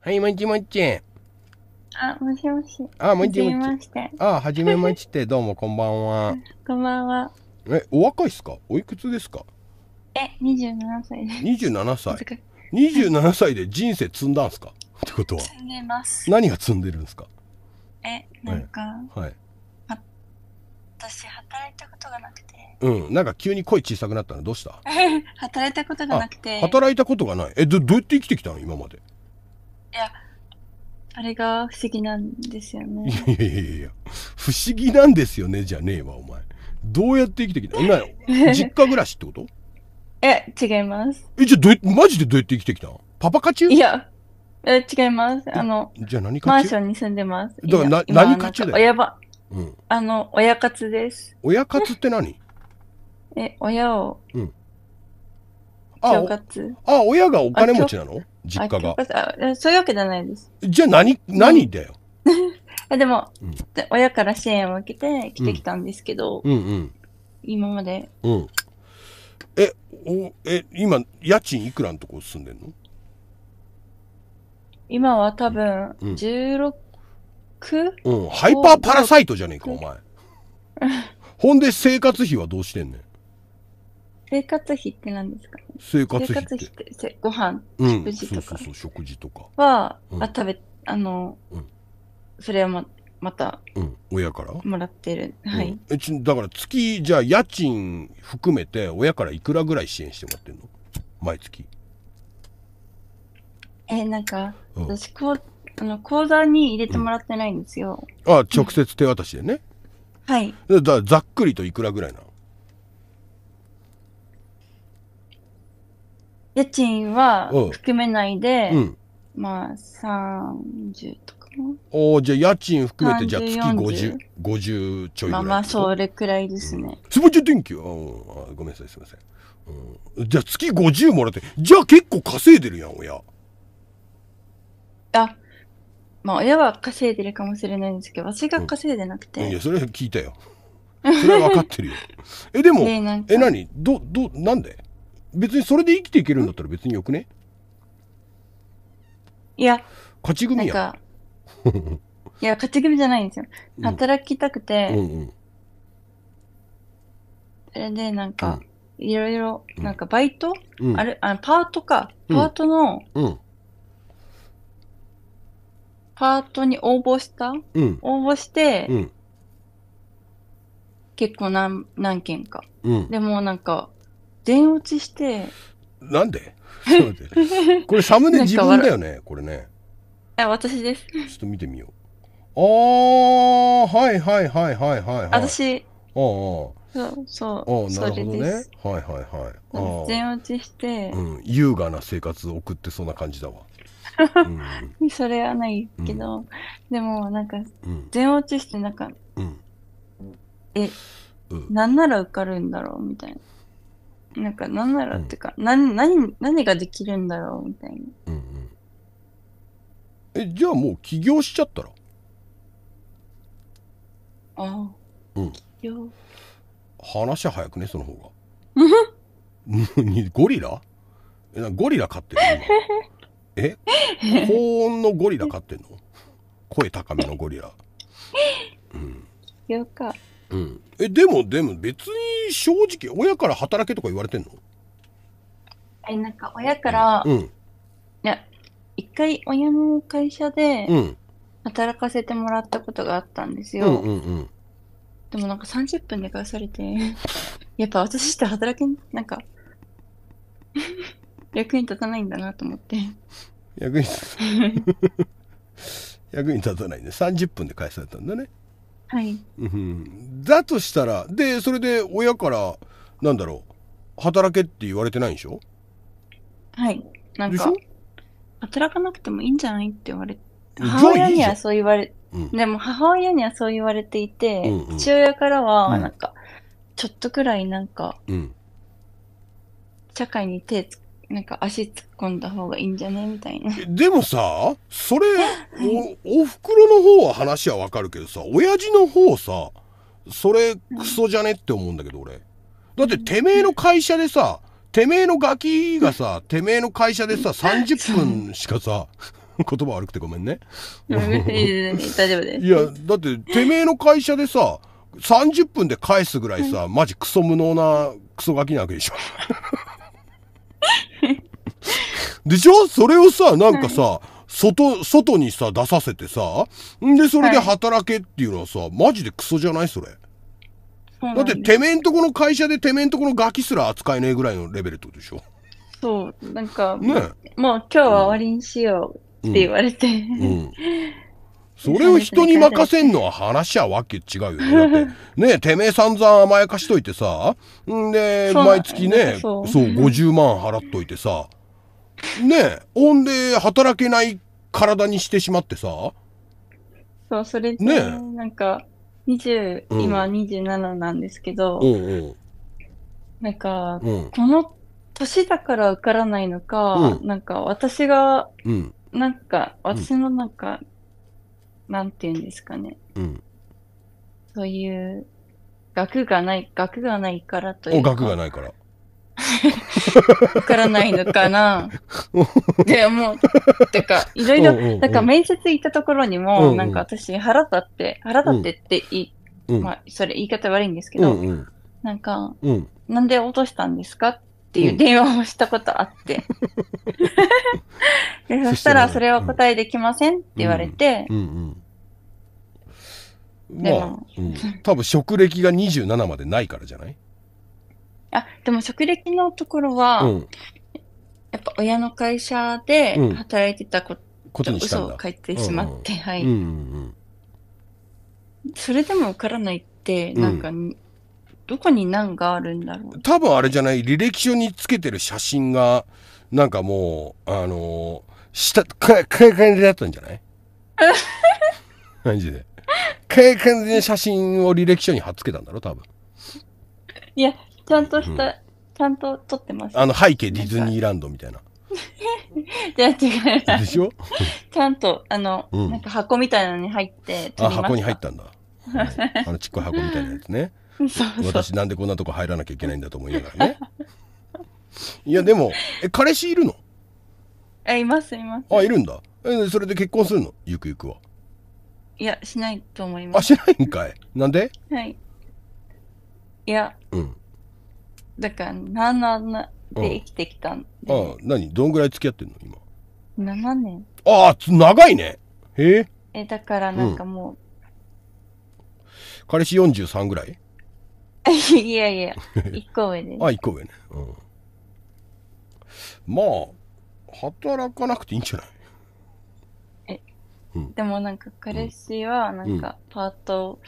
はい、もちもち。あ、もしもし。あ、もちもち。あ、はじめまして。どうも、こんばんは。こんばんは。え、お若いっすかおいくつですかえ、二十七歳です。27歳。十七歳で人生積んだんすかってことは。積んでます。何が積んでるんですかえ、なんか、はい。私働いたことがなくてうんなんか急に声小さくなったのどうした 働いたことがなくて働いたことがないえどどうやって生きてきたの今までいやあれが不思議なんですよねいやいやいや不思議なんですよねじゃねえわお前どうやって生きてきたの 実家暮らしってことえ違いますえじゃあどうマジでどうやって生きてきたパパ活いやえ違いますあのじゃあ何かマンションに住んでますだからな何かちだよやばうん、あの、親活です。親活って何え、親を。うん。あ、あ親がお金持ちなの実家が。そういうわけじゃないです。じゃあ何、何だよ。でも、うん、親から支援を受けて来てきたんですけど、うんうんうん、今まで。うん。え、おえ、今、家賃いくらのとこ住んでんの今は多分、16うんハイパーパラサイトじゃねえかお前ほんで生活費はどうしてんねん生活費って何ですか、ね、生活費ってご飯、うん、食事とかそうそうそう食事とかは、うん、あ食べあの、うん、それはままた、うん、親からもらってる、はい、えちだから月じゃあ家賃含めて親からいくらぐらい支援してもらってんの毎月えなんか、私こうあの、口座に入れてもらってないんですよ。あ直接手渡しでね。はい。だざっくりといくらぐらいなの家賃は含めないで、うん。まあ、30とかも。おおじゃあ家賃含めて、じゃあ月50 50ちょいぐまらあい。まあ、それくらいですね。すごいちょ電気よ。ごめんなさい、すみません。うん、じゃあ月50もらって、じゃあ結構稼いでるやん、親。あ、まあ親は稼いでるかもしれないんですけど、私が稼いでなくて。いや、それ聞いたよ。それは分かってるよ。え、でも、ねなえ、何ど、ど、なんで別にそれで生きていけるんだったら別によくねいや、勝ち組やいや、勝ち組じゃないんですよ。働きたくて、うんうんうん、それでなんか、いろいろ、なんかバイト、うん、あれ、あのパートか、パートの、うん、パートに応募した、うん応募して、うん結構何何件か。うんでもなんか、全落ちして、なんで これサムネ自分だよねこれねあ、私です。ちょっと見てみようああ、はいはいはいはいはいはい私、ああそう、そう、なそるほどねです。はいはいはい全落ちして、うん優雅な生活を送ってそうな感じだわそれはないけど、うん、でもなんか、全落ちしてなんか、うん、え、うん、なんなら受かるんだろうみたいな。なんかなんならってか、うん、何何何ができるんだろうみたいな。うんうん、えじゃあもう起業しちゃったらああ、うん、起業話は早くねその方が ゴリラゴリラ飼ってる今 え高音のゴリラ飼ってんの声高めのゴリラ。うん。よか。うん。え、でも、でも別に正直、親から働けとか言われてんのえ、なんか親から、うん。いや、一回親の会社で、働かせてもらったことがあったんですよ。うんうんうん、でもなんか30分で返されて、やっぱ私って働けん、なんか 役に立たないんだなと思って役に役に立たないね30分で返されたんだねはい、うん、だとしたらでそれで親からなんだろう働けって言われてないんでしょはいなんか働かなくてもいいんじゃないって言われ母親にはそう言われ、うん、でも母親にはそう言われていて、うんうん、父親からはなんか、うん、ちょっとくらいなんか、うん、社会に手つなんか足突っ込んだ方がいいんじゃねみたいな。でもさ、それ、お、お袋の方は話はわかるけどさ、親父の方さ、それクソじゃねって思うんだけど俺。だっててめえの会社でさ、てめえのガキがさ、てめえの会社でさ、30分しかさ、言葉悪くてごめんね。大丈夫です。いや、だっててめえの会社でさ、30分で返すぐらいさ、マジクソ無能なクソガキなわけでしょ。でしょそれをさ、なんかさ、はい、外、外にさ、出させてさ、んで、それで働けっていうのはさ、はい、マジでクソじゃないそれ。だって、てめえんとこの会社でてめえんとこのガキすら扱えねえぐらいのレベルってことでしょそう、なんか、ね、もう今日は終わりにしようって言われて、うん、うんそれを人に任せんのは話はわけ違うよね。だって ね、てめえ散々甘やかしといてさ、んで、毎月ね、そう、50万払っといてさ、ねほんで、働けない体にしてしまってさ。そう、それで、ね、なんか、20、今27なんですけど、なんか、この年だから受からないのか、なんか私が、なんか、私のなんか、なんていうんですかね。うん。そういう、学がない、学がないからというか。学がないから。わからないのかなって思う。てか、いろいろ、なんか面接行ったところにうんうも、んなんか私腹立って、腹立ってって言い、うん。まあ、それ言い方悪いんですけうど、んうん。なんか、うん。なんで落としたんですかってっていう電話をしたことあって。でそしたら、それは答えできませんって言われて。うんうん、まあ、うん、多分職歴が27までないからじゃないあ、でも職歴のところは、やっぱ親の会社で働いてたこと、うん、嘘を書いてしまって、はい。それでも受からないって、なんか、うん、どこに何があるんだろう多分あれじゃない履歴書につけてる写真がなんかもうあのしたかかかだったんじゃない感じ で。か軽快な写真を履歴書に貼っつけたんだろ多分。いや、ちゃんとした、うん、ちゃんと撮ってます。あの背景ディズニーランドみたいな。じゃあ違うでしょ ちゃんと、あの、うん、なんか箱みたいなのに入って撮りました。あ、箱に入ったんだ。うん、あのちっこい箱みたいなやつね。私なんでこんなとこ入らなきゃいけないんだと思いながらね いやでもえ彼氏いるのえいますいますあいるんだえそれで結婚するのゆくゆくはいやしないと思いますあしないんかいなんではいいやうんだからなななで生きてきたんで、うん、あ何どんぐらい付き合ってんの今7年ああ長いねへええだからなんかもう、うん、彼氏43ぐらい いやいや、1 個上です。あ、1個上ね。うん。まあ、働かなくていいんじゃないえ、うん、でもなんか彼氏は、なんか、パート、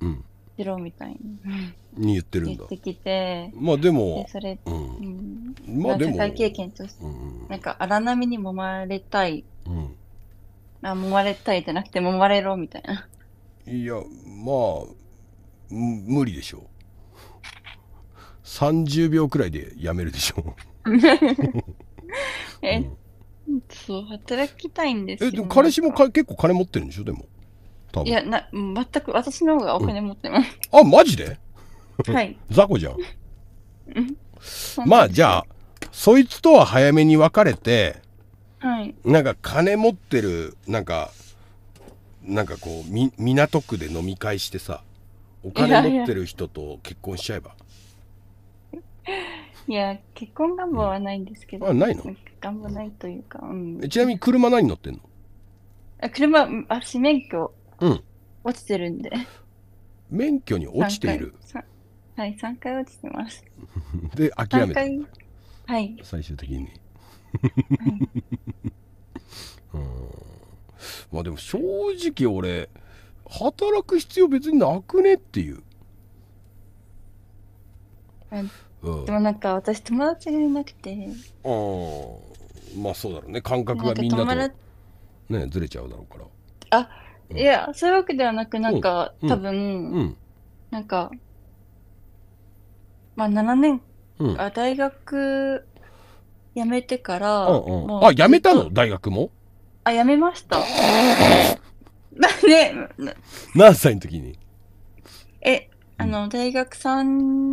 うん。しろみたいに。に言ってるんだ。言ってきて。まあでも、でそれ、うん、まあでも。社会経験として、うん、なんか荒波に揉まれたい。うん。あ、揉まれたいじゃなくて、揉まれろみたいな。いや、まあ、無理でしょう30秒くらいでやめるでしょう え、うん、そう働きたいんですよえでも彼氏もか結構金持ってるんでしょでもいやな全く私の方がお金持ってます、うん、あマジではい 雑魚じゃんまあじゃあそいつとは早めに別れて、はい、なんか金持ってるなんかなんかこうみ港区で飲み会してさ、お金持ってる人と結婚しちゃえばいや結婚願望はないんですけど、あないの願望ないというか、うん、ちなみに車何乗ってんのあ車あ私免許、うん、落ちてるんで免許に落ちているはい3回落ちてます で諦めて、はい最終的に、はい、うんまあでも正直俺働く必要別になくねっていう。うん、でもなんか私友達がいなくてああまあそうだろうね感覚がみんなとねずれちゃうだろうからあ、うん、いやそういうわけではなくなんか、うん、多分、うん、なんかまあ7年、うん、あ大学辞めてから、うんうん、もうあ辞めたの大学もあ辞めました まあね。何歳の時にえ、あの、大学3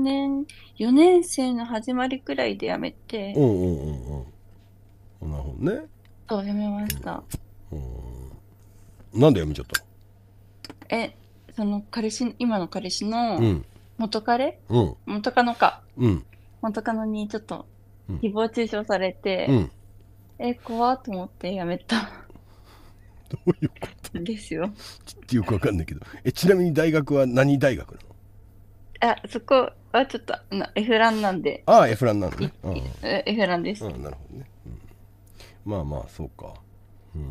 年、4年生の始まりくらいで辞めて、うんうんうんうん。なるほどね。そう、辞めました。うん。なんで辞めちゃったえ、その彼氏、今の彼氏の元彼、うん。元カノか。うん。元カノにちょっと誹謗中傷されて、うん。え、怖っと思って辞めた。どういうことですよ。よくわかんないけど。え、ちなみに大学は何大学なのあ、そこはちょっとあエフランなんで。ああ、エフランなんで、ね。エフランです。なるほどね。うん、まあまあ、そうか。うん。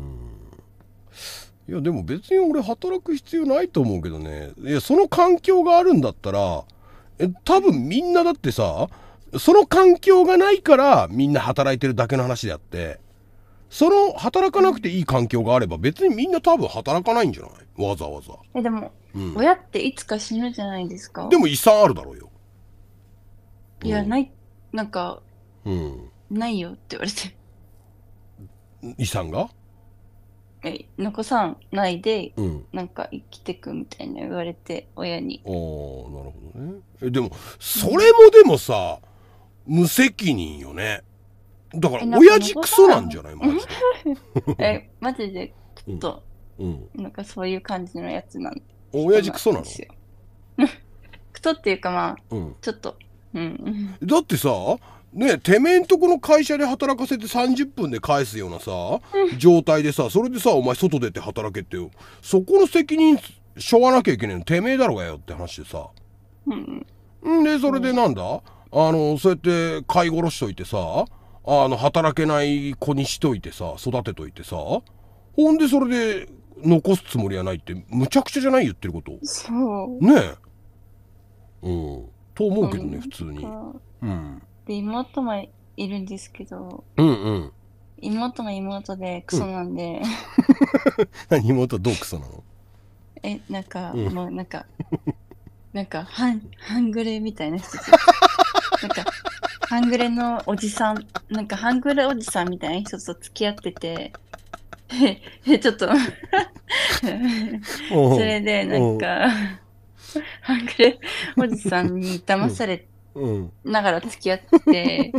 いや、でも別に俺働く必要ないと思うけどね。いや、その環境があるんだったら、え、多分みんなだってさ、その環境がないからみんな働いてるだけの話であって。その働かなくていい環境があれば別にみんな多分働かないんじゃないわざわざえでも、うん、親っていつか死ぬじゃないですかでも遺産あるだろうよいや、うん、ないなんか、うん、ないよって言われて遺産がえ残さんないで、うん、なんか生きてくみたいな言われて親にああなるほどねえでもそれもでもさ、無責任よねだから親父クソなんじゃないマジで えマジでちょっと、うん、なんかそういう感じのやつなん親父クソなの クソっていうかまあ、うん、ちょっと、うん、だってさねてめえんとこの会社で働かせて30分で返すようなさ、状態でさそれでさお前外出て働けってよそこの責任しょわなきゃいけないのてめえだろうがよって話でさ、うん、でそれでなんだ、あのそうやって買い殺しといてさ、あの、働けない子にしといてさ、育てといてさ、ほんでそれで残すつもりはないって、むちゃくちゃじゃない言ってること。そう。ねえ。うん。と思うけどね、普通に。うん。で、妹もいるんですけど。うんうん。妹も妹でクソなんで、うん、何妹どうクソなのえなんか、うん、もうなんかなんか半半グレみたいな人 なんかハングレのおじさん、なんかハングレおじさんみたいな人と付き合ってて、え、ちょっと それでなんか、ハングレおじさんに騙されながら付き合って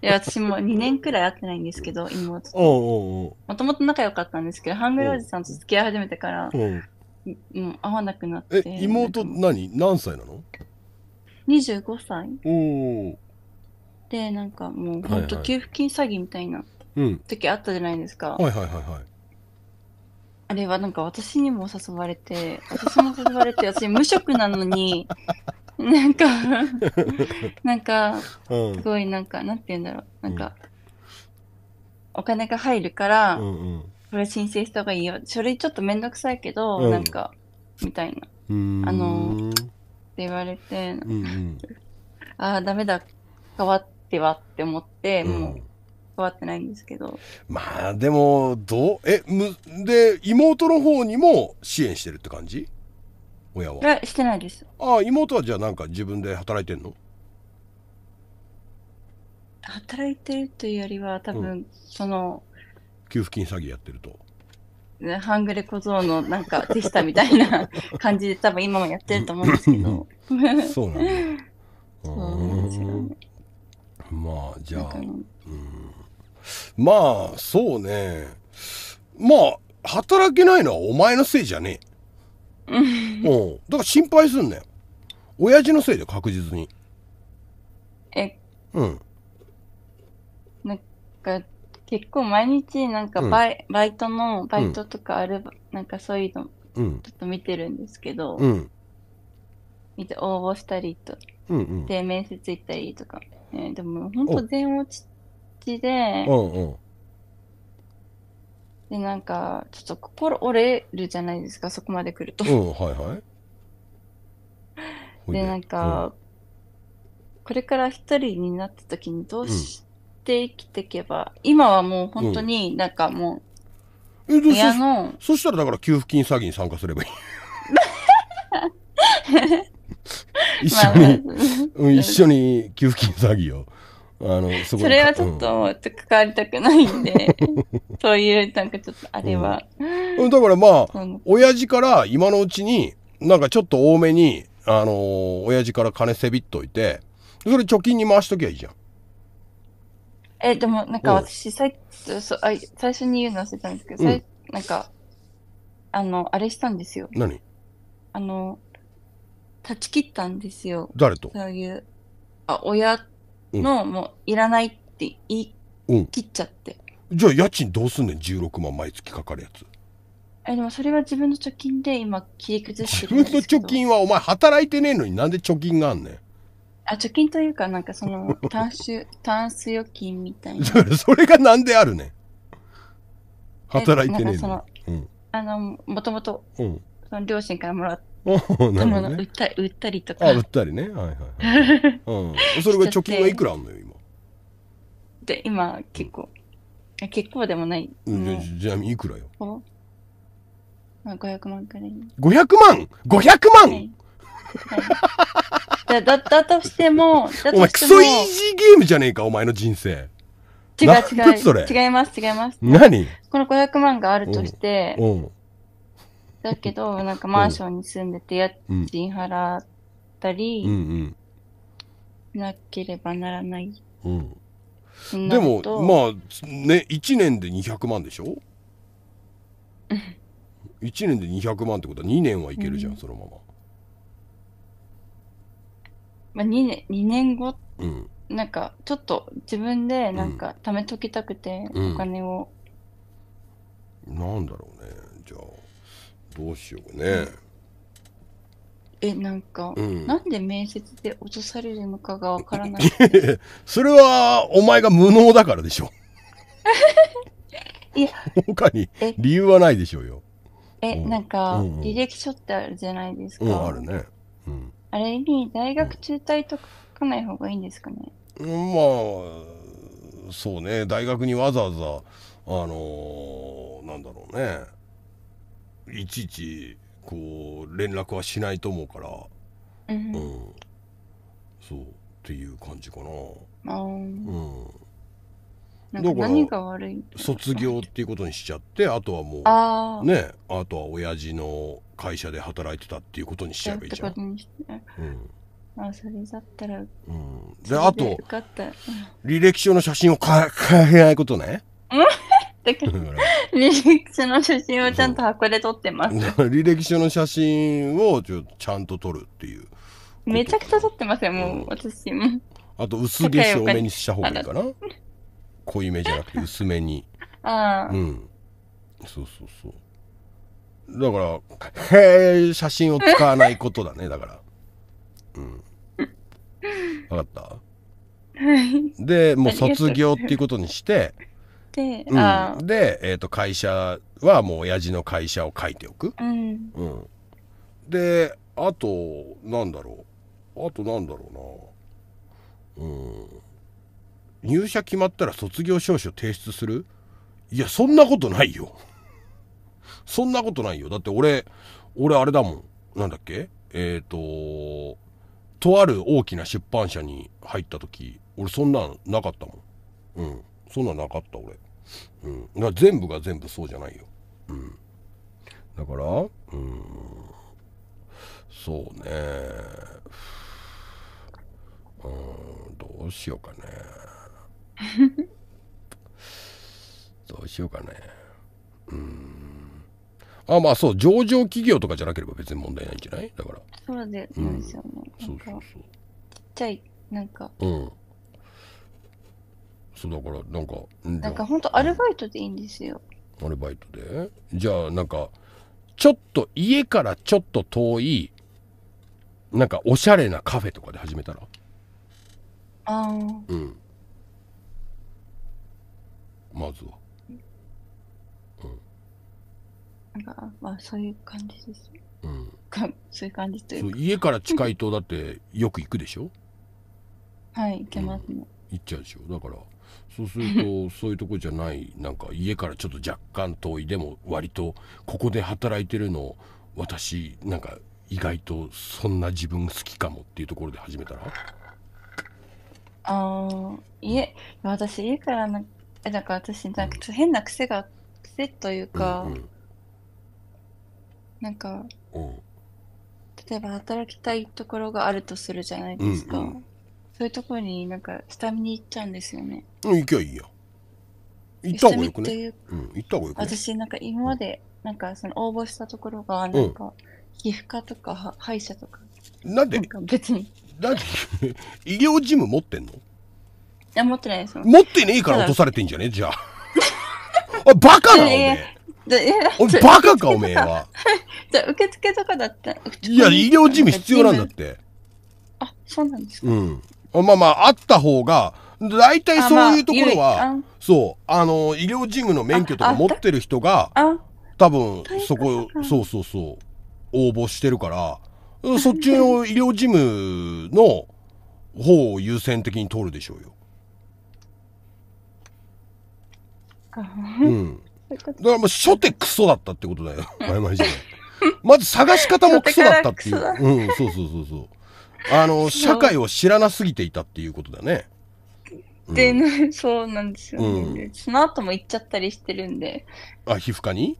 いや私も2年くらい会ってないんですけど、妹と。もともと仲良かったんですけど、ハングレおじさんと付き合い始めてから、もう会わなくなって。え、妹何何歳なの ?25 歳。おお。でなんかもうほんと給付金詐欺みたいなうん時あったじゃないですか、はいはいはいはいあれはなんか私にも誘われて私も誘われて 私無職なのになんか なんかすごいなんかなんて言うんだろうなんか、お金が入るから、うんうんこれ申請した方がいいよ書類ちょっと面倒くさいけど、うんなんかみたいなうんあのって言われてうんああダメだ変わっではって思って、うん、もう変わってないんですけど。まあ、でも、どう、え、む、で、妹の方にも支援してるって感じ親は。してないです。ああ、妹はじゃあなんか自分で働いてんの働いてるというよりは、多分、うん、その、給付金詐欺やってると。半グレ小僧のなんか手下みたいな 感じで多分今もやってると思うんですけど。そうなんだ。そうなんですよね。まあ、じゃあ、うん、まあ、そうね。まあ、働けないのはお前のせいじゃねえ。うん。だから心配すんねよ。親父のせいで確実に。え、うん。なんか、結構毎日、なんかバイ、うん、バイトの、バイトとかある、うん、なんかそういうの、ちょっと見てるんですけど、うん、見て応募したりと、うんうん、で、面接行ったりとか、ね、でも本当全落ちで、うんうん。で、なんか、ちょっと心折れるじゃないですか、そこまで来ると。うん、はいはい。で、なんか、うん、これから一人になった時にどうして生きていけば、うん、今はもう本当になんかもう、うん、え、そしたらだから給付金詐欺に参加すればいい。一緒に、まあ、うん、一緒に給付金詐欺を。あのそれはちょっと、関わりたくないんで、そういう、なんかちょっと、あれは、うん。だからまあ、うん、親父から今のうちに、なんかちょっと多めに、あのー、親父から金せびっといて、それ貯金に回しときゃいいじゃん。え、でも、なんか私、さそあ最初に言うの忘れたんですけど、うん、なんか、あの、あれしたんですよ。何あの、断ち切ったんですよ。誰とそういう、あ親の、もういらないって言いうん。切っちゃって。じゃあ家賃どうすんねん ?16 万毎月かかるやつ。え、でもそれは自分の貯金で今切り崩して自る分んのですけど。貯金はお前働いてねえのになんで貯金があんねん。あ、貯金というか、なんかその、単 数、単数預金みたいな。それがなんであるねん。働いてねえのあの、もともと、うん。その両親からもらっおな売った売ったりとかあ売ったりねはいはい、はいうん、それが貯金がいくらあんのよ今で今結構、うん、結構でもない、じゃあいくらよ500万くらい500万 ?500 万、はいはい、だだとしてもお前クソイージーゲームじゃねえかお前の人生違う違う違います違います何この500万があるとして、うん、だけど、なんかマンションに住んでて家賃払ったり、うんうんなければならない。うん。でも、まあ、ね、1年で200万でしょ ?1 年で200万ってことは2年はいけるじゃん、うん、そのまま。まあ、2年、2年後、うん、なんか、ちょっと自分で、なんか、貯めときたくて、うん、お金を。なんだろうね、じゃあ。どうしようね。え、なんか、うん、なんで面接で落とされるのかがわからない。それは、お前が無能だからでしょ。いや、他に理由はないでしょうよ。え、うん、なんか、うん、履歴書ってあるじゃないですか。うん、あるね。うん、あれに、大学中退とか書かない方がいいんですかね。うん、まあ、そうね。大学にわざわざ、あのー、なんだろうね。いちいちこう連絡はしないと思うから、うん、うん、そうっていう感じかな。あうん、なんか何が悪い卒業っていうことにしちゃってあとはもうあねあとは親父の会社で働いてたっていうことにしちゃえばいいじゃん。うんあそれだったら、うん、であと履歴書の写真を変えないことね。履歴書の写真をちゃんと箱で撮ってます。履歴書の写真をちょちゃんと撮るっていう。めちゃくちゃ撮ってますよ、もう、うん、私も。あと、薄化粧目にした方がいいかな。濃いめじゃなくて、薄めに。ああ。うん。そうそうそう。だから、へえ、写真を使わないことだね、だから。うん。分かったはい。で、もう卒業っていうことにして、、うん、で、えーと、会社はもう親父の会社を書いておく、うん、うん、であとなんだろうあとなんだろうなうん入社決まったら卒業証書提出するいやそんなことないよ そんなことないよだって俺俺あれだもんなんだっけえっ、ー、ととある大きな出版社に入った時俺そんなんなかったもんうんそんなんなかった俺うん、だ全部が全部そうじゃないよ、うん、だからうんそうねうんどうしようかね どうしようかねうんあまあそう上場企業とかじゃなければ別に問題ないんじゃないだからそうです、うん、そうそうそうちっちゃいなんかうんそうだからなんかなんか本当アルバイトでいいんですよアルバイトでじゃあなんかちょっと家からちょっと遠いなんかおしゃれなカフェとかで始めたらああうんまずはうんなんかまあそういう感じですうんか そういう感じというそう家から近いとだってよく行くでしょはい行けますね、行っちゃうでしょだからそうするとそういうとこじゃないなんか家からちょっと若干遠いでも割とここで働いてるの私なんか意外とそんな自分好きかもっていうところで始めたらああ家私家からなえだから私なんか変な癖が癖というか、うんうんなんか、うん例えば働きたいところがあるとするじゃないですか、うんうんそういうところになんか下見に行っちゃうんですよね。うん、行きゃいいや。行った方がよくね。いううん、行った方がよくね。私なんか今まで、なんかその応募したところが、なんか、皮膚科とか歯医者とか。なんでなん別に。なんで 医療事務持ってんのいや、持ってないですよ。持ってねえから落とされてんじゃねじゃあ。あ、バカなのおバカかおめえは。じゃあ受付とかだったいや、医療事務必要なんだって。あ、そうなんですか。うん。まあまあ、あった方が、大体そういうところは、まあ、そう、あの、医療事務の免許とか持ってる人が、多分、そこ、そうそうそう、応募してるから、そっちの医療事務の方を優先的に通るでしょうよ。うん。だからもう、初手クソだったってことだよ。前々まず探し方もクソだったっていう。うん、そうそうそうそう。あの、社会を知らなすぎていたっていうことだね。で、うん、そうなんですよね、うん、その後も行っちゃったりしてるんで。あ、皮膚科に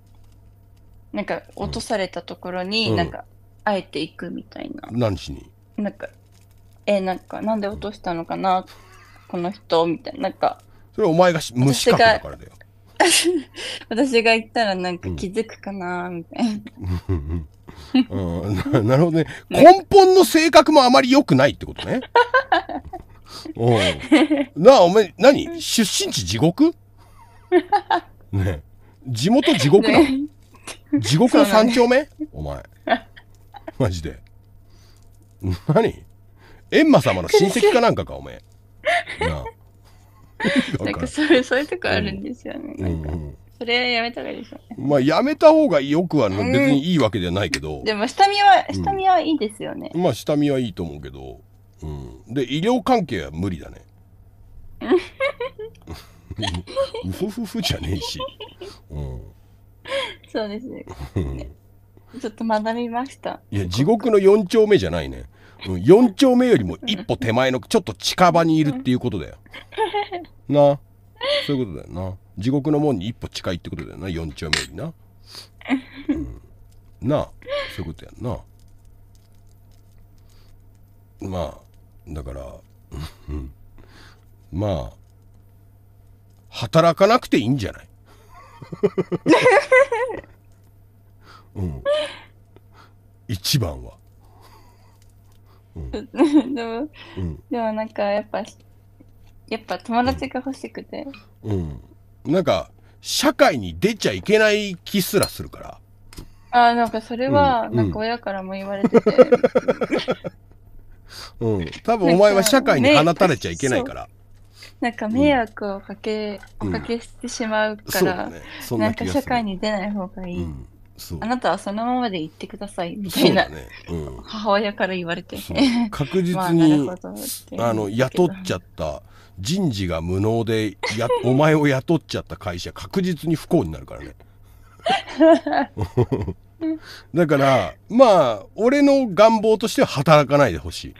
なんか、落とされたところに、なんか、あえて行くみたいな。何しになんか、えなんか、なんで落としたのかな、この人、みたいな。なんか、それお前が虫だからだよ。私が行ったらなんか気づくかな、みたいな。うん な、なるほどね。根本の性格もあまり良くないってことね。お なあ、お前、何出身地地獄ね地元地獄な、ね、地獄の三丁目、ね、お前。マジで。何エンマ様の親戚かなんかか、お前。なあ。なんかそれ、そういうとこあるんですよね。うん、なんか。うんうんそれはやめた方がいいでしょ。まあ、やめた方がよくは、別にいいわけじゃないけど。でも、下見は、下見はいいですよね。まあ、下見はいいと思うけど。うん。で、医療関係は無理だね。うふふふじゃねえし。うん。そうですね。ちょっと学びました。いや、地獄の4丁目じゃないね。うん、4丁目よりも一歩手前の、ちょっと近場にいるっていうことだよ。なあ。そういうことだよな。地獄の門に一歩近いってことだよな4丁目にな、うん、なあそういうことやんなまあだからまあ働かなくていいんじゃない うん一番は、うん、でも、うん、でもなんかやっぱやっぱ友達が欲しくて、うん、なんか、社会に出ちゃいけない気すらするから。ああ、なんかそれは、なんか親からも言われてて。うん、多分お前は社会に放たれちゃいけないから。なんか迷惑をかけ、うん、おかけしてしまうから、うんね、ななんか社会に出ない方がいい、うん、あなたはそのままで行ってくださいみたいな、ね、母親から言われて確実に、まあ、あの雇っちゃった人事が無能でや お前を雇っちゃった会社確実に不幸になるからね。だからまあ俺の願望としては働かないでほしい。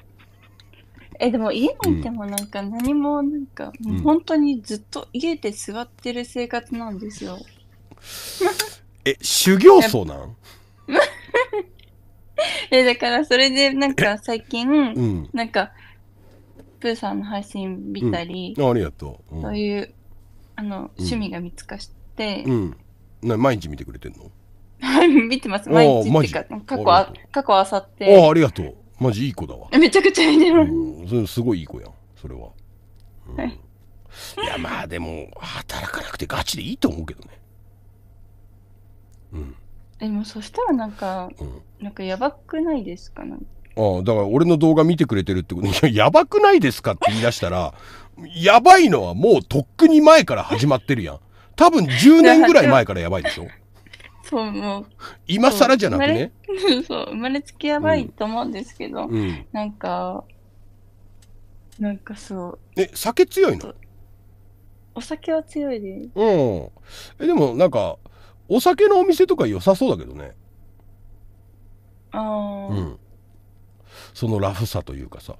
えでも家にいてもなんか何もなんか、うん、本当にずっと家で座ってる生活なんですよ。え修行僧なんえだからそれでなんか最近、うん、なんかプーさんの配信見たり、うん、あありがとう、うん、そういうあの趣味が見つかして、うん、な毎日見てくれてんの 見てます毎日ってか過去あ過去あさってああありがとうマジいい子だわめちゃくちゃいいね、うん、それすごいいい子やんそれは、うん、はい、いやまあでも働かなくてガチでいいと思うけどねうんでもそしたらなんか、うん、なんかやばくないですかなんかうん、だから俺の動画見てくれてるってこと、や、やばくないですかって言い出したら、やばいのはもうとっくに前から始まってるやん。多分10年ぐらい前からやばいでしょ。そう、もう。今更じゃなくね。そう、生まれつきやばいと思うんですけど、うんうん、なんか、なんかそう。え、酒強いのお酒は強いです。うん。え、でもなんか、お酒のお店とか良さそうだけどね。ああ。うん。そのラフさというかさ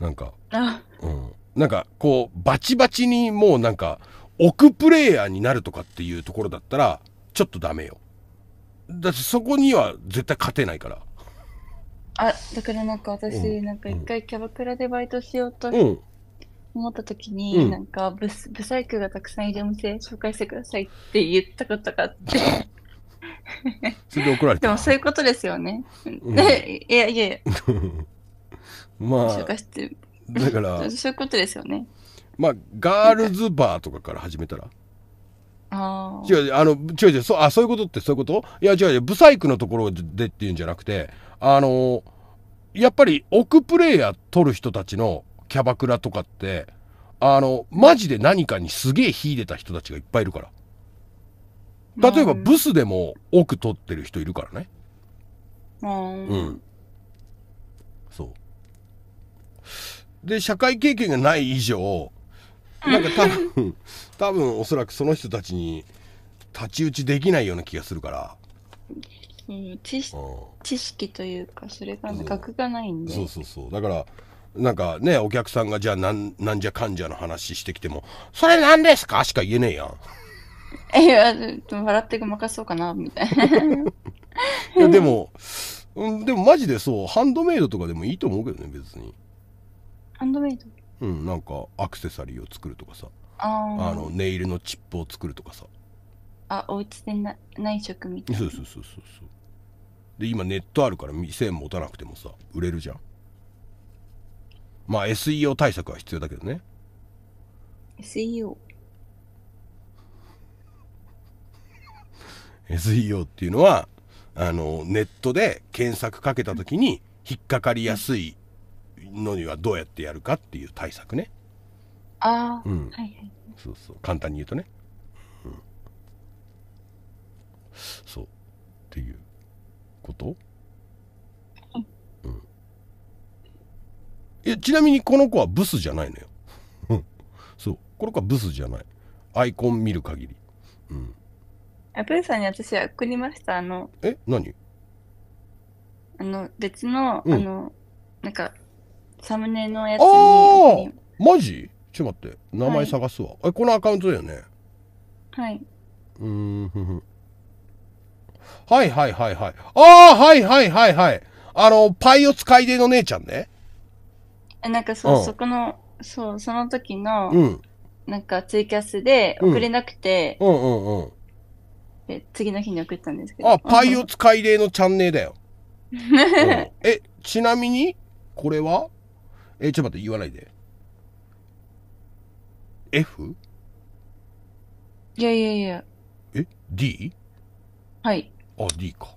なんか、うん、なんかこうバチバチにもうなんか奥プレイヤーになるとかっていうところだったらちょっとダメよだってそこには絶対勝てないからあだからなんか私、うん、なんか一回キャバクラでバイトしようと、思った時に、うん、なんかブブサイクがたくさんいるお店紹介してくださいって言ったことがあって それで怒られた。でもそういうことですよね。うん、いやいやいや。まあ、だから、そういうことですよね。まあ、ガールズバーとかから始めたら。あ違う、あの、違う違う、そあ、そういうことってそういうこといや違う違う、ブサイクのところでっていうんじゃなくて、あの、やっぱり奥プレイヤー取る人たちのキャバクラとかって、あの、マジで何かにすげえ秀でた人たちがいっぱいいるから。例えばブスでも奥取ってる人いるからね。うん。うん、そう。で、社会経験がない以上、なんか多分、多分おそらくその人たちに太刀打ちできないような気がするから。うん、知知識というか、それが学がないんで。そうそうそう。だから、なんかね、お客さんがじゃあなん、なんじゃかんじゃの話してきても、それ何ですかしか言えねえやん。い笑ってごまかそうかな、みたいな。いや、でも、うん、でもマジでそう、ハンドメイドとかでもいいと思うけどね、別に。ハンドメイドうん、なんかアクセサリーを作るとかさ。あの、ネイルのチップを作るとかさ。あ、お家でな内職みたいな。そうそうそうそうそう。で、今ネットあるから店持たなくてもさ、売れるじゃん。まあ SEO 対策は必要だけどね。SEO? SEO っていうのはあのネットで検索かけた時に引っかかりやすいのにはどうやってやるかっていう対策ね。ああ、うん、はいはい。そうそう簡単に言うとね。うん、そうっていうこと、うん、いやちなみにこの子はブスじゃないのよ。そうこの子はブスじゃない。アイコン見る限り。うんアプーさんに私は送りました。あの、え何あの別の、うんあの、なんか、サムネのやつに送あマジちょっと待って名前探すわ、えこのアカウントだよねはい。うーんふふはいはいはいはいああはいはいはいはいあのパイを使いでの姉ちゃんねえなんかそう、うんそこの、そう、その時の、うんなんかツイキャスで送れなくて、うんうんうんえ、次の日に送ったんですけど。あ、パイオ使い例のチャンネルだよ。え、ちなみに、これはえ、ちょっと待って、言わないで。F? いやいやいや。え ?D? はい。あ、D か。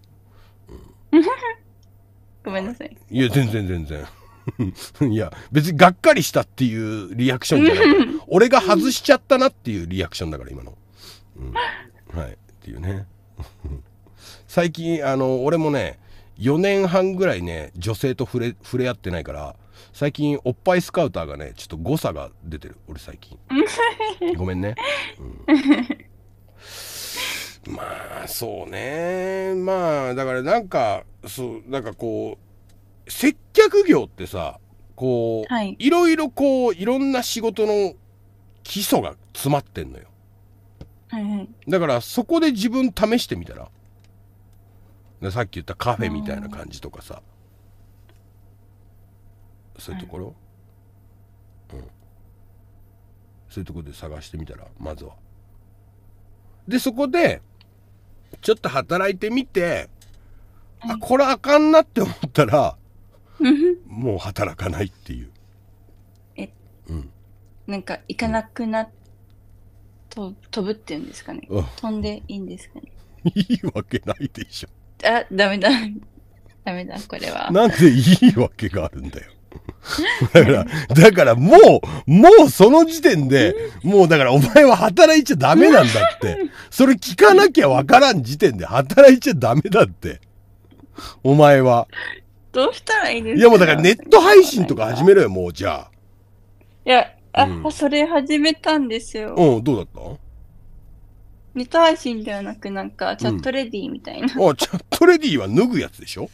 うん、ごめんなさい。いや、全然全然。いや、別にがっかりしたっていうリアクションじゃない。俺が外しちゃったなっていうリアクションだから、今の。うん、はい。っていうね 最近あの俺もね4年半ぐらいね女性と触れ触れ合ってないから最近おっぱいスカウターがねちょっと誤差が出てる俺最近 ごめんね、うん、まあそうねまあだからなんかそうなんかこう接客業ってさこう、はい、いろいろこういろんな仕事の基礎が詰まってんのよはいはい、だからそこで自分試してみたらさっき言ったカフェみたいな感じとかさそういうところ、はい、うんそういうとこで探してみたらまずはでそこでちょっと働いてみて、はい、あこれあかんなって思ったらもう働かないっていうえ、うん、なんか行かなくなっと飛ぶっていうんですかね。うん飛んでいいんですかね。いいわけないでしょ。あ、ダメだ。ダメだ、これは。なんでいいわけがあるんだよ。だから、だからもう、もうその時点で、もうだからお前は働いちゃダメなんだって。それ聞かなきゃわからん時点で働いちゃダメだって。お前は。どうしたらいいですかいやもうだからネット配信とか始めろよ、もうじゃあ。いや、あ、うん、それ始めたんですよ。うん、どうだったネタ配信ではなく、なんか、チャットレディーみたいな。あ、チャットレディーは脱ぐやつでしょ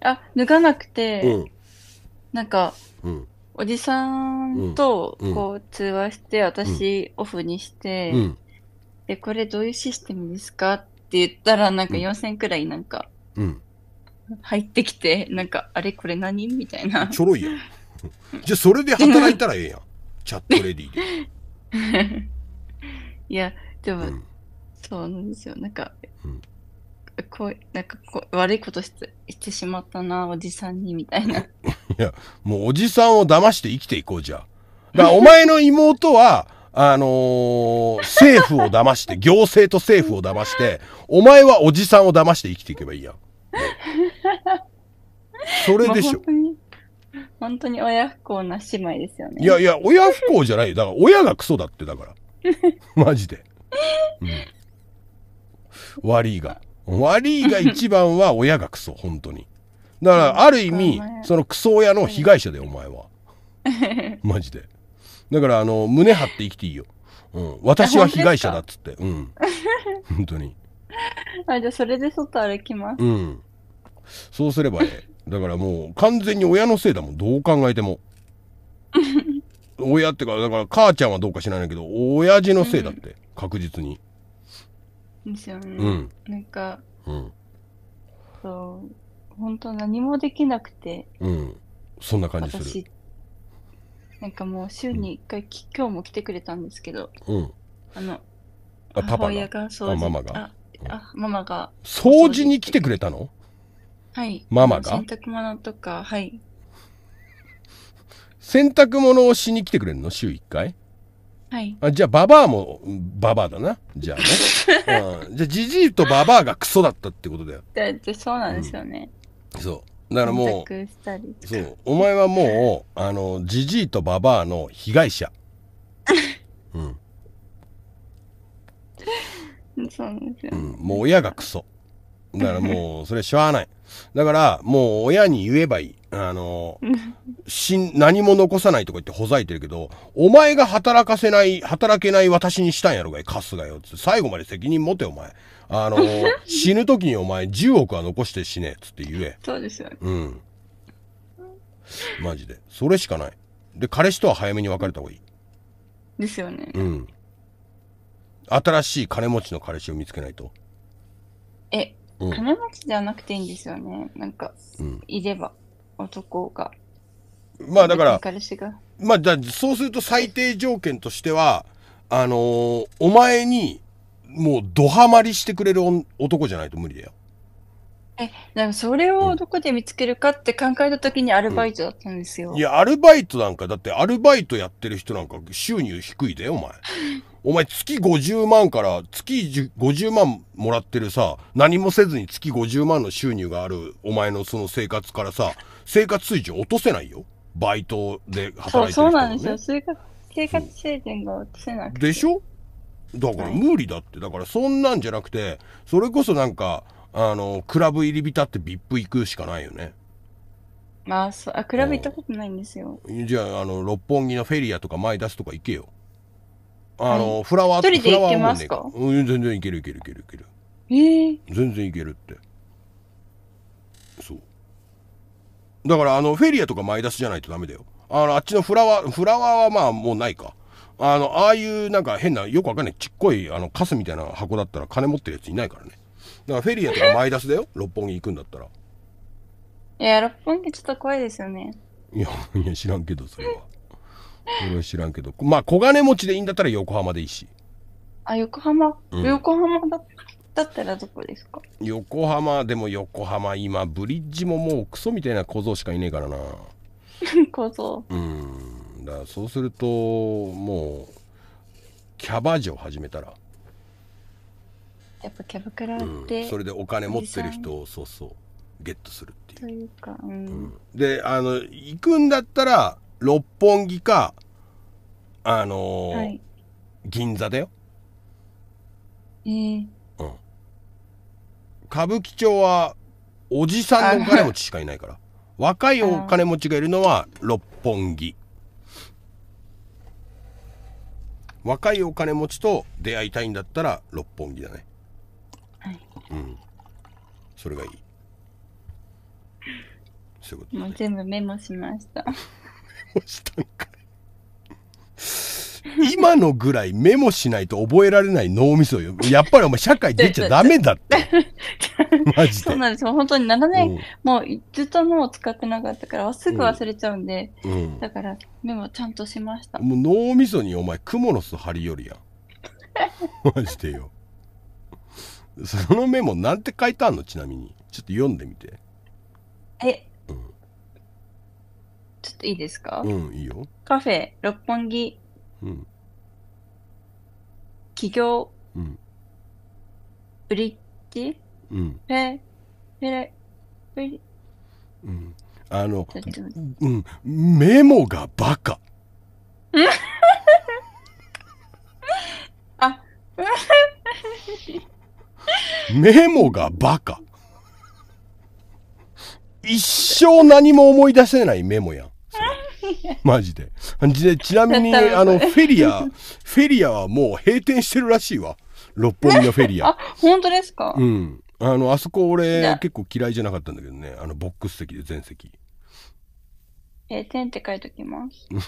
あ、脱がなくて、うん、なんか、うん、おじさんと、こう、通話して、私、オフにして、で、これどういうシステムですかって言ったら、なんか4000くらい、なんか、入ってきて、なんか、あれこれ何みたいな。ちょろいやん。じゃあ、それで働いたらええやん。チャットレディで。いや、でも、うん、そうなんですよ。なんか、うん、こう、なんかこう、悪いことしてしてしまったな、おじさんに、みたいな。いや、もうおじさんを騙して生きていこうじゃだからお前の妹は、あのー、政府を騙して、行政と政府を騙して、お前はおじさんを騙して生きていけばいいやん。それでしょ。本当に親不孝な姉妹ですよね。いやいや、親不孝じゃないよ。だから親がクソだって、だから。マジで。うん。悪いが。悪いが一番は親がクソ、本当に。だから、ある意味、そのクソ親の被害者で、お前は。マジで。だから、あの、胸張って生きていいよ。うん。私は被害者だっつって。うん。本当に。あ、じゃあ、それで外歩きます。うん。そうすればええ。だからもう完全に親のせいだもんどう考えても親ってかだから母ちゃんはどうか知らないけど親父のせいだって、うん、確実にですよね、うん、なんか、うん、そう本当何もできなくてうんそんな感じするなんかもう週に1回、うん、今日も来てくれたんですけど、うん、あのあパパががあママがあ,、ママが掃除に来てくれたのはい。ママが洗濯物とか、はい。洗濯物をしに来てくれるの週1回はい。あじゃあ、ババアも、ババアだな。じゃあね。うん、じゃあ、じじいとババアがクソだったってことだよ。だってそうなんですよね。うん、そう。だからもう、そう。お前はもう、あの、じじいとババアの被害者。うん。そうなんですよ、ね、うん。もう親がクソ。だからもう、それしゃあない。だから、もう親に言えばいい。あの、しん、何も残さないとか言ってほざいてるけど、お前が働かせない、働けない私にしたんやろがい、カスがよ。つって、最後まで責任持て、お前。あの、死ぬ時にお前10億は残して死ね、つって言え。そうですよ。うん。マジで。それしかない。で、彼氏とは早めに別れた方がいい。ですよね。うん。新しい金持ちの彼氏を見つけないと。え、金持ちじゃなくていいんですよね。なんか、うん、いれば、男が。まあだから、まあじゃそうすると最低条件としては、あのー、お前に、もうドハマりしてくれる男じゃないと無理だよ。え、なんかそれをどこで見つけるかって考えた時にアルバイトだったんですよ。うん、いや、アルバイトなんか、だってアルバイトやってる人なんか収入低いだよ、お前。お前月50万から月50万もらってるさ、何もせずに月50万の収入があるお前のその生活からさ、生活水準落とせないよ。バイトで働いてる人、ね、そう、なんですよ。生活、生活水準が落とせなくて。でしょだから無理だって。だからそんなんじゃなくて、それこそなんか、あの、クラブ入り浸ってビップ行くしかないよね。まあ、そう、あ、クラブ行ったことないんですよ。じゃあ、あの、六本木のフェリアとか前出すとか行けよ。あの、はい、フラワー一人で行けますか、うん、全然いけるいけるいけるいける。えー、全然いけるって。そう。だからあのフェリアとかマイダスじゃないとダメだよ。あのあっちのフラワー、フラワーはまあもうないか。あの、ああいうなんか変な、よくわかんないちっこいあのカスみたいな箱だったら金持ってるやついないからね。だからフェリアとかマイダスだよ。六本木行くんだったら。いや、六本木ちょっと怖いですよね。いや、いや知らんけど、それは。俺知らんけど。まあ、小金持ちでいいんだったら横浜でいいし。あ、横浜、うん横浜だだったらどこですか横浜、でも横浜、今、ブリッジももうクソみたいな小僧しかいねえからな。小僧。うん。だそうすると、もう、キャバ嬢始めたら。やっぱキャバクラっうん。て、それでお金持ってる人を、そうそう、ゲットするっていう。というか、うん。であの行くんだったら六本木かあのーはい銀座だよ、えー、うん、歌舞伎町はおじさんのお金持ちしかいないから若いお金持ちがいるのは六本木若いお金持ちと出会いたいんだったら六本木だねはいうんそれがいいそういうことだもう全部メモしましたしたんかい今のぐらいメモしないと覚えられない脳みそよ。やっぱりお前社会出ちゃダメだって。マジで。そうなんですよ。本当に7年、うん、もうずっと脳を使ってなかったからすぐ忘れちゃうんで、うん、だからメモちゃんとしました。もう脳みそにお前クモの巣張りよりやん。マジでよ。そのメモなんて書いてあんのちなみに。ちょっと読んでみて。え、ちょっといいですかうん、いいよ。カフェ、六本木、うん。企業、うん。ブリッジ、うん。フェ、フェレ、リ、うん。あの、うん。メモがバカ。あ、メモがバカ。一生何も思い出せないメモやん。マジででちなみに あのフェリアフェリアはもう閉店してるらしいわ六本木のフェリア あ本当ですかうんあのあそこ俺結構嫌いじゃなかったんだけどねあのボックス席で全席え店って書いときますい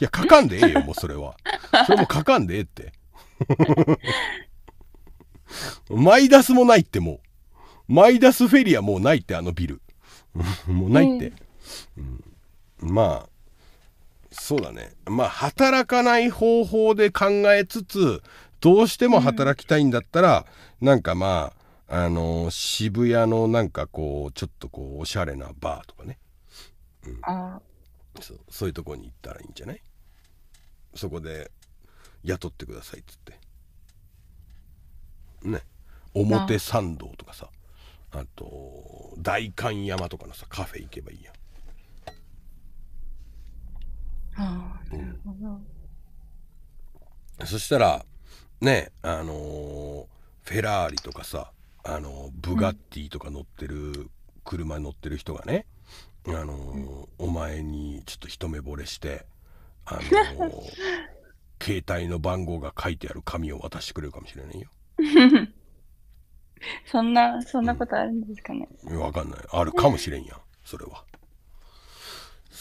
や書かんでええよもうそれはそれも書かんでええってマイダスもないってもうマイダスフェリアもうないってあのビルもうないって、うん、まあそうだねまあ働かない方法で考えつつどうしても働きたいんだったら、うん、なんかまああのー、渋谷のなんかこうちょっとこうおしゃれなバーとかね、うん、あそうそういうとこに行ったらいいんじゃないそこで雇ってくださいっつってね表参道とかさあと代官山とかのさカフェ行けばいいやそしたらねあのー、フェラーリとかさあのー、ブガッティとか乗ってる、車に乗ってる人がね、あのー、お前にちょっと一目惚れしてあの 携帯の番号が書いてある紙を渡してくれるかもしれないよ。そんな、そんなことあるんですかね。わ、うん、かんない。あるかもしれんやん、それは。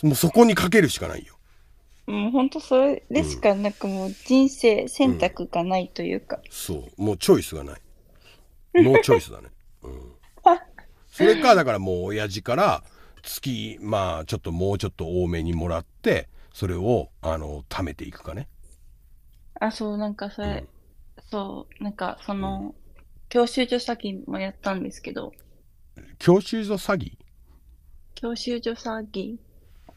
もうそこにかけるしかないよ。もう本当それでしかなくもう人生選択がないというか、そうもうチョイスがないノーチョイスだね、うん、それかだからもう親父から月まあちょっともうちょっと多めにもらってそれをあの貯めていくかねあそうなんかそれ、うんそうなんかその、うん、教習所詐欺もやったんですけど教習所詐欺教習所詐欺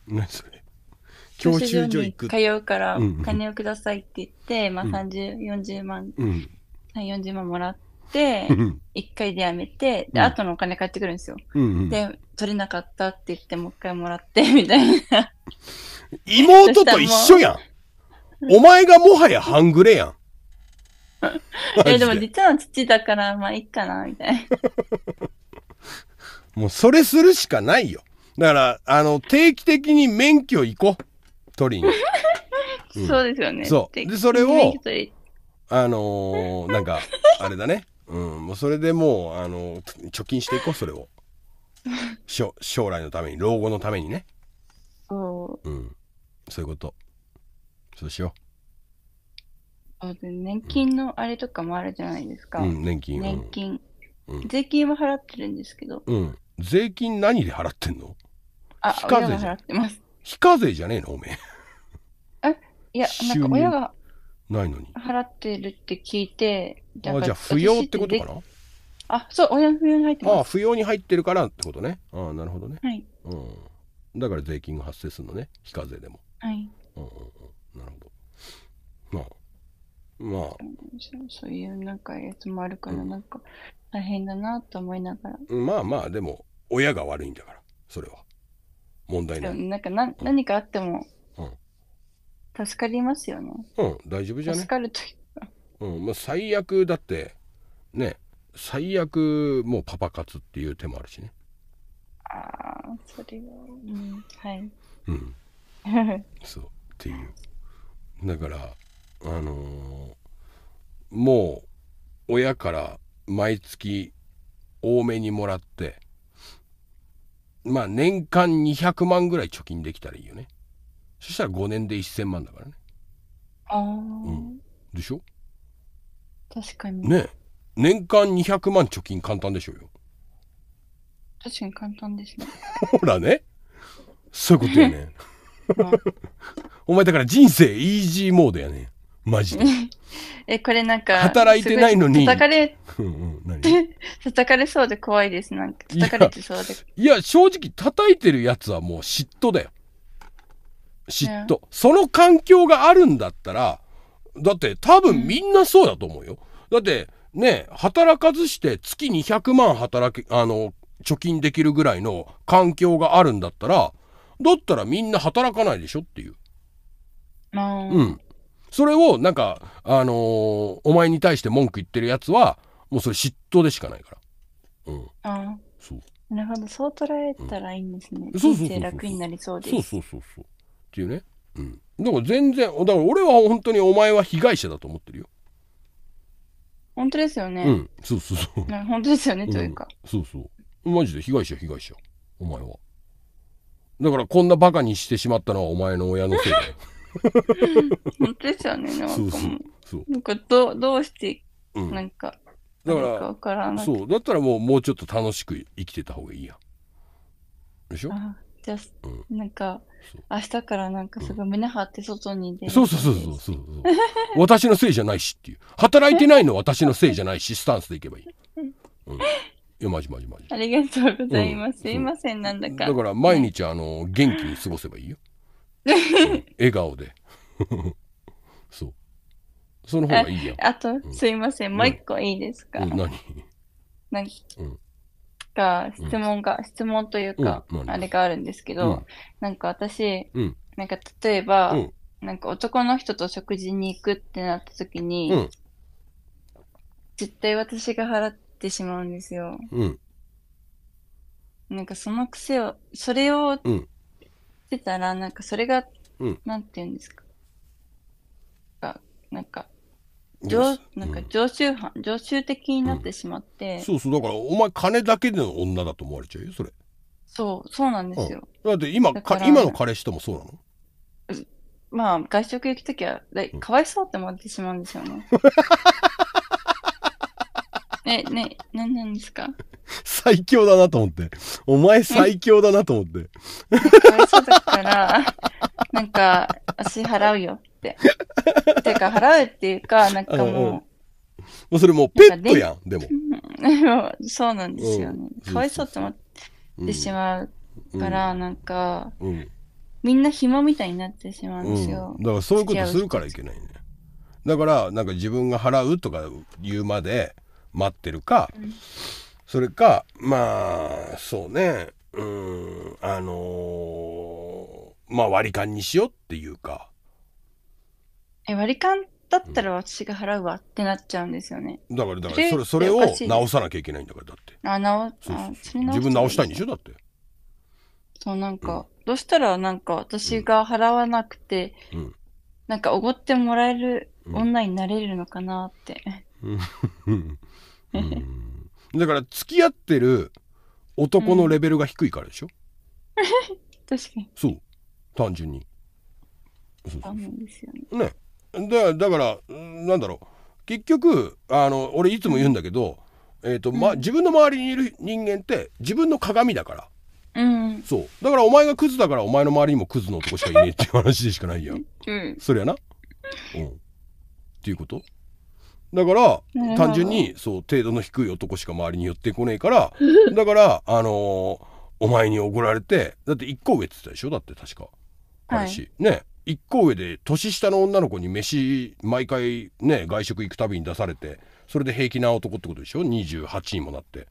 何それ教習所に通うからお金をくださいって言って、うん、まあ30、40万、うん、40万もらって、うん、1回でやめて、で、後のお金返ってくるんですよ。で、取れなかったって言って、もう一回もらって、みたいな。妹と一緒やん。お前がもはや半グレやん。え、でも実は父だから、まあいいかな、みたいな。もうそれするしかないよ。だから、あの、定期的に免許行こう。一人に。うん、そうですよね。そう。で、それを、あのー、なんか、あれだね。うん、もうそれでもう、あのー、貯金していこう、それを。将来のために、老後のためにね。そう。うん。そういうこと。そうしよう。あ年金のあれとかもあるじゃないですか。うん、年金。年金、うん。税金は払ってるんですけど。うん。税金何で払ってんのあ、非課税非課税じゃねえの、おめえ。いや、なんか親がないのに。払ってるって聞いて、あじゃあ不要ってことかなあ、そう、親不要に入ってます。あ扶不要に入ってるからってことね。あなるほどね。はい。うん。だから税金が発生するのね、非課税でも。はい。うんうんうん。なるほど。まあ、まあ。そういうなんかやつもあるから、なんか大変だなと思いながら。まあまあ、でも、親が悪いんだから、それは。問題ない。なんかな、うん、何かあっても、助かりますよね。うん、大丈夫じゃね。助かるといううん、まあ、最悪だって、ね、最悪もうパパ活っていう手もあるしね。ああ、それは、うん、はい。うん。そう、っていう。だから、あのー、もう、親から毎月多めにもらって、まあ年間200万ぐらい貯金できたらいいよね。そしたら5年で1,000万だからね。ああ、うん、でしょ確かに。ね年間200万貯金簡単でしょうよ。確かに簡単ですね。ほらね。そういうことよね。お前だから人生イージーモードやね。マジで。え、これなんか。働いてないのに。叩かれ、うんうん、何叩かれそうで怖いです。なんか叩かれてそうで。いや、いや正直叩いてるやつはもう嫉妬だよ。嫉妬、その環境があるんだったら、だって多分みんなそうだと思うよ。だって、ね、働かずして月200万働き、あの、貯金できるぐらいの環境があるんだったら、だったらみんな働かないでしょっていう。うん。それを、なんか、あのー、お前に対して文句言ってるやつは、もうそれ嫉妬でしかないから。うん。ああ。そう。なるほど、そう捉えたらいいんですね。うん、人生楽になりそうです。そうそうそうそう。っていうね。うん。だから全然、だから俺は本当にお前は被害者だと思ってるよ。本当ですよね。うん。そうそうそう。本当ですよね、というか、うん。そうそう。マジで被害者、被害者。お前は。だからこんなバカにしてしまったのはお前の親のせいだよ。本当ですよね、か。そうそうそう。なんかどどうして、うん、なんか。だからからそうだったらもうもうちょっと楽しく生きてた方がいいやでしょあじゃあ、うん、なんか明日からなんかすごい胸張って外に出る、そうそうそうそうそうそう 私のせいじゃないしっていう働いてないの私のせいじゃないしスタンスでいけばいい、うん、いやマジマジマジありがとうございます、うん、すいませんなんだかだから毎日あの元気に過ごせばいいよ笑顔で そうその方がいいやあと、うん、すいませんもう一個いいですか、何なんか、うんか質問が、質問というか、うんあれがあるんですけど、うんなんか私、うんなんか例えば、うんなんか男の人と食事に行くってなった時に、うん絶対私が払ってしまうんですよ。うんなんかその癖を、それをしてたら、なんかそれが、うんなんて言うんですか。がなんか、常なんか常習犯、うん、常習的になってしまって、うん、そうそうだからお前金だけでの女だと思われちゃうよそれそうそうなんですよ、うん、だって今今の彼氏ともそうなのまあ外食行く時はかわいそうって思ってしまうんですよね、ねね何なんですか最強だなと思ってお前最強だなと思って、かわいそうだからなんか足払うよ てか、払うっていうか、なんかもう。もうそれもうペットやん、でも。そうなんですよね。かわいそうって思ってしまうから、なんか、みんな暇みたいになってしまうんですよ。だからそういうことするからいけないね。だからなんか自分が払うとか言うまで待ってるか、うん、それかまあそうねうんあのー、まあ割り勘にしようっていうかえ、割り勘だったら私が払うわってなっちゃうんですよね。だから、だから、それ、それを直さなきゃいけないんだから、だって。あ、直、そうそう自分直したいんでしょだって。そう、なんか、どうしたら、なんか、私が払わなくて、うん。なんか、おごってもらえる女になれるのかなって。だから、付き合ってる男のレベルが低いからでしょ、確かに、そう。単純に。そうそうなんですよね。ね。だからなんだろう結局あの俺いつも言うんだけど、えーとま、自分の周りにいる人間って自分の鏡だから。うん、そうだからお前がクズだからお前の周りにもクズの男しかいねえっていう話でしかないやん、うん、そりゃな、うん、っていうことだから単純にそう程度の低い男しか周りに寄ってこねえから だからあのー、お前に怒られてだって1個上って言ったでしょだって確か彼氏、はい、ね一個上で年下の女の子に飯毎回ね外食行くたびに出されてそれで平気な男ってことでしょ28にもなって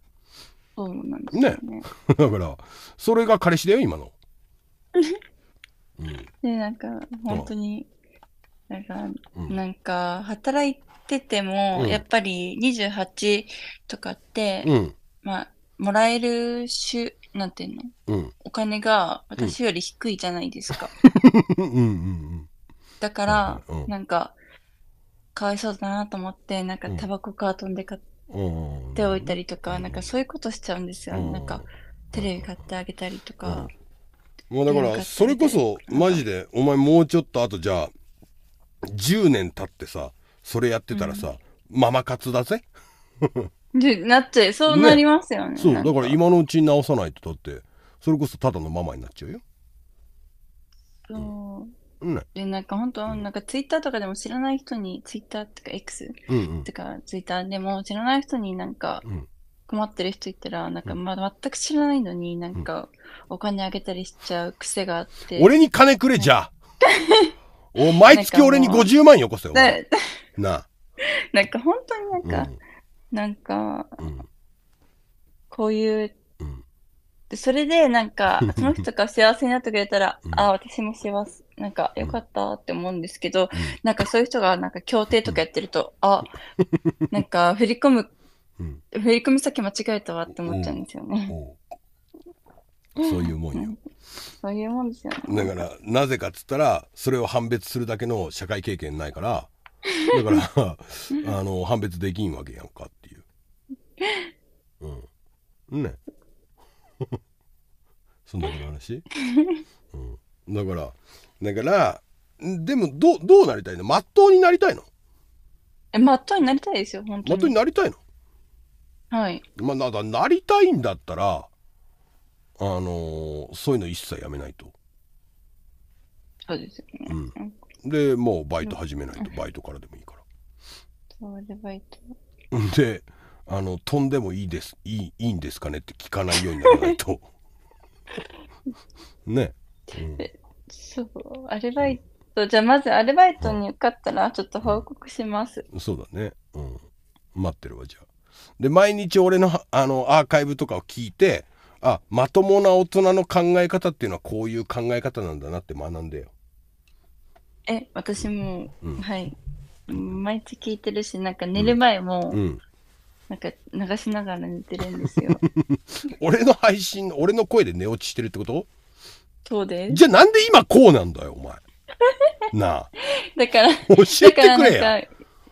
そうなんですねねだからそれが彼氏だよ今の うん、でなんか本当に、うなんか、うん、か働いてても、うん、やっぱり28とかって、まあもらえる種なんていうの、うんお金が私より低いじゃないですか。だから、うんなんか、かわいそうだなと思って、なんかタバコカートンで買っておいたりとか、うんなんかそういうことしちゃうんですよ。うんなんか、テレビ買ってあげたりとか。もうだから、それこそ、マジで、お前もうちょっとあとじゃあ、10年経ってさ、それやってたらさ、ママ活だぜ。で、なっちゃい、そうなりますよね。ねそう、だから今のうちに直さないと、だって、それこそただのママになっちゃうよ。そう。うん、で、なんか本当、うん、なんかツイッターとかでも知らない人に、ツイッターとか X とかツイッターでも知らない人になんか、困ってる人いたら、なんか、まあ、全く知らないのに、なんか、お金あげたりしちゃう癖があって。俺に金くれ、じゃお毎月俺に50万よこせよ。なあ。なんか本当になんか、うんなんか、こういうでそれでなんか その人が幸せになってくれたら、あ私も幸せなんかよかったって思うんですけど、うん、なんかそういう人がなんか協定とかやってると、あなんか振り込む、振り込み先間違えたわって思っちゃうんですよね。そういうもんよ。そういうもんですよね。だからなぜかっつったらそれを判別するだけの社会経験ないからだから あの判別できんわけやんかっうんね そんなことの話、うん、だからだからでもどうどうなりたいのまっとうになりたいのえ、っとうになりたいですよ、本ま当っとうに。になりたいのはい。まあ、なだなりたいんだったらあのーそういうの一切やめないとそうですよね。うんでもうバイト始めないとバイトからでもいいからそうでバイト。であの飛んでもいいですいいいいんですかねって聞かないようにならないと ね、うん、そうアルバイト、じゃあまずアルバイトに受かったらちょっと報告します、うん、そうだねうん待ってるわじゃあで毎日俺のあのアーカイブとかを聞いてあまともな大人の考え方っていうのはこういう考え方なんだなって学んでよえ私も、はい毎日聞いてるしなんか寝る前も、うんなんか流しながら寝てるんですよ。俺の配信、俺の声で寝落ちしてるってことそうです。じゃあなんで今こうなんだよ、お前。なあ。だから、教えてくれや。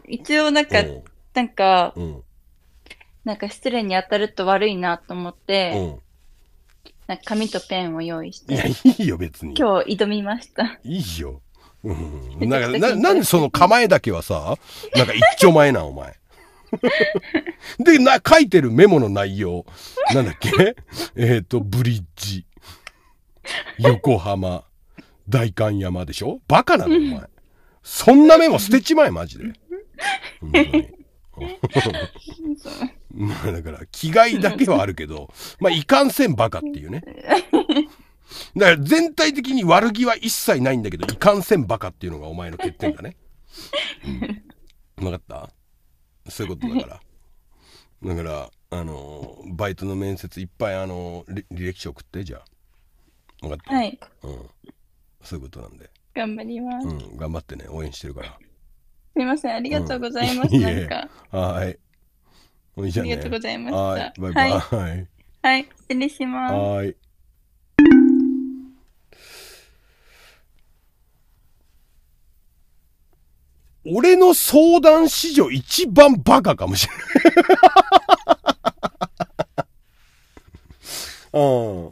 一応なんか、なんか、なんか失礼に当たると悪いなと思って、なんか紙とペンを用意して。いや、いいよ、別に。今日挑みました。いいよ。うん。なんか、な、なんでその構えだけはさ、なんか一丁前な、お前。でな、書いてるメモの内容。なんだっけ えっ、と、ブリッジ。横浜。代官山でしょバカなの、お前。そんなメモ捨てちまえ、マジで。まあ だから、着替えだけはあるけど、まあいかんせんバカっていうね。だから全体的に悪気は一切ないんだけど、いかんせんバカっていうのがお前の欠点だね。うん、分かったそういうことだからだからあのバイトの面接いっぱいあの履歴書送ってじゃあ分かったはいうんそういうことなんで頑張ります、うん、頑張ってね応援してるからすみませんありがとうございます、うん、なんかはいいいじゃ、ね、ありがとうございましたはいバイバイ、はい、はい、失礼しますはい俺の相談史上一番バカかもしれない うん。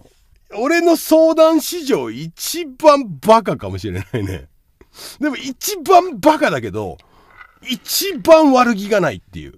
俺の相談史上一番バカかもしれないね。でも一番バカだけど、一番悪気がないっていう。